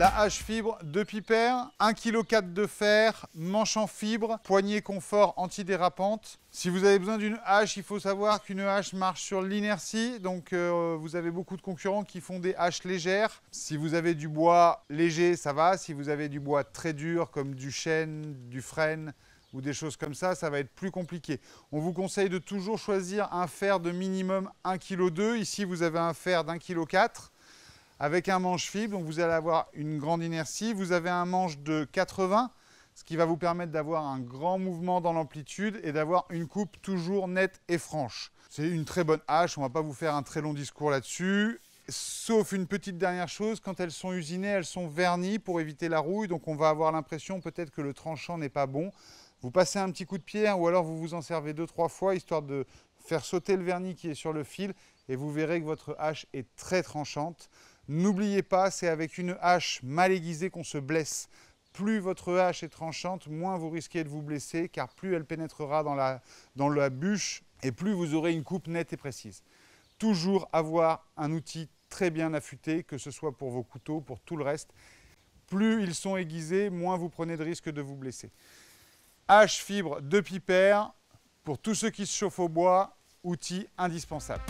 La hache fibre de Piper, 1,4 kg de fer, manche en fibre, poignée confort antidérapante. Si vous avez besoin d'une hache, il faut savoir qu'une hache marche sur l'inertie, donc euh, vous avez beaucoup de concurrents qui font des haches légères. Si vous avez du bois léger, ça va. Si vous avez du bois très dur, comme du chêne, du frêne, ou des choses comme ça, ça va être plus compliqué. On vous conseille de toujours choisir un fer de minimum 1,2 kg. Ici, vous avez un fer d'1,4 kg. Avec un manche fibre, vous allez avoir une grande inertie. Vous avez un manche de 80, ce qui va vous permettre d'avoir un grand mouvement dans l'amplitude et d'avoir une coupe toujours nette et franche. C'est une très bonne hache, on ne va pas vous faire un très long discours là-dessus. Sauf une petite dernière chose, quand elles sont usinées, elles sont vernies pour éviter la rouille, donc on va avoir l'impression peut-être que le tranchant n'est pas bon. Vous passez un petit coup de pierre ou alors vous vous en servez deux, trois fois, histoire de faire sauter le vernis qui est sur le fil, et vous verrez que votre hache est très tranchante. N'oubliez pas, c'est avec une hache mal aiguisée qu'on se blesse. Plus votre hache est tranchante, moins vous risquez de vous blesser, car plus elle pénétrera dans la, dans la bûche et plus vous aurez une coupe nette et précise. Toujours avoir un outil très bien affûté, que ce soit pour vos couteaux, pour tout le reste. Plus ils sont aiguisés, moins vous prenez de risque de vous blesser. Hache fibre de pipère, pour tous ceux qui se chauffent au bois, outil indispensable.